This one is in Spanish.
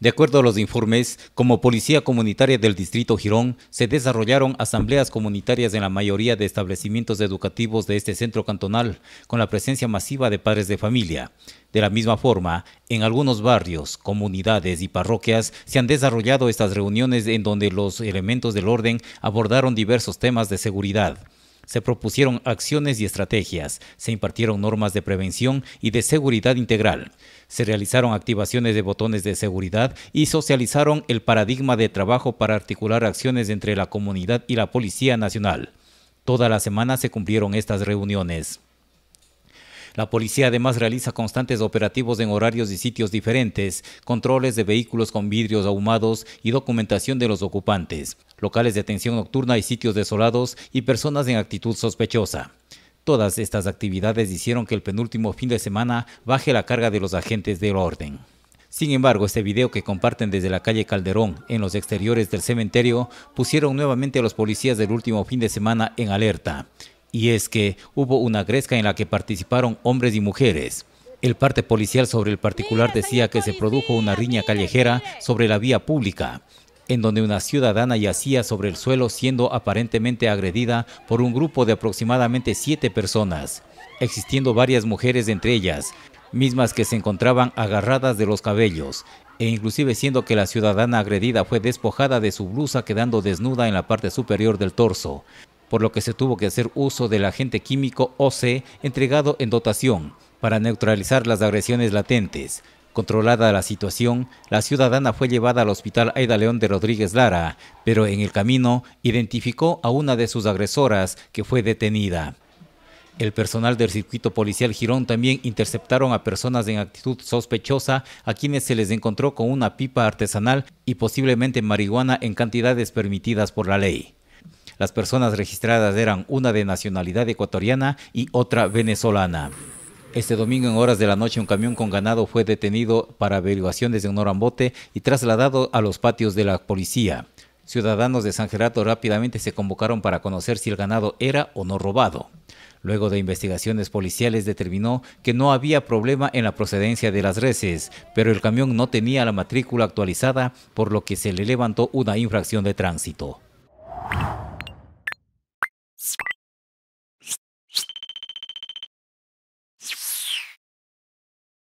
De acuerdo a los informes, como policía comunitaria del Distrito Girón, se desarrollaron asambleas comunitarias en la mayoría de establecimientos educativos de este centro cantonal, con la presencia masiva de padres de familia. De la misma forma, en algunos barrios, comunidades y parroquias se han desarrollado estas reuniones en donde los elementos del orden abordaron diversos temas de seguridad. Se propusieron acciones y estrategias, se impartieron normas de prevención y de seguridad integral, se realizaron activaciones de botones de seguridad y socializaron el paradigma de trabajo para articular acciones entre la comunidad y la Policía Nacional. Toda la semana se cumplieron estas reuniones. La policía además realiza constantes operativos en horarios y sitios diferentes, controles de vehículos con vidrios ahumados y documentación de los ocupantes, locales de atención nocturna y sitios desolados y personas en actitud sospechosa. Todas estas actividades hicieron que el penúltimo fin de semana baje la carga de los agentes del orden. Sin embargo, este video que comparten desde la calle Calderón, en los exteriores del cementerio, pusieron nuevamente a los policías del último fin de semana en alerta y es que hubo una gresca en la que participaron hombres y mujeres. El parte policial sobre el particular decía que se produjo una riña callejera sobre la vía pública, en donde una ciudadana yacía sobre el suelo siendo aparentemente agredida por un grupo de aproximadamente siete personas, existiendo varias mujeres entre ellas, mismas que se encontraban agarradas de los cabellos, e inclusive siendo que la ciudadana agredida fue despojada de su blusa quedando desnuda en la parte superior del torso, por lo que se tuvo que hacer uso del agente químico OC entregado en dotación para neutralizar las agresiones latentes. Controlada la situación, la ciudadana fue llevada al hospital Aida León de Rodríguez Lara, pero en el camino identificó a una de sus agresoras que fue detenida. El personal del circuito policial Girón también interceptaron a personas en actitud sospechosa a quienes se les encontró con una pipa artesanal y posiblemente marihuana en cantidades permitidas por la ley. Las personas registradas eran una de nacionalidad ecuatoriana y otra venezolana. Este domingo en horas de la noche un camión con ganado fue detenido para averiguaciones en Norambote y trasladado a los patios de la policía. Ciudadanos de San Gerardo rápidamente se convocaron para conocer si el ganado era o no robado. Luego de investigaciones policiales determinó que no había problema en la procedencia de las reses, pero el camión no tenía la matrícula actualizada, por lo que se le levantó una infracción de tránsito.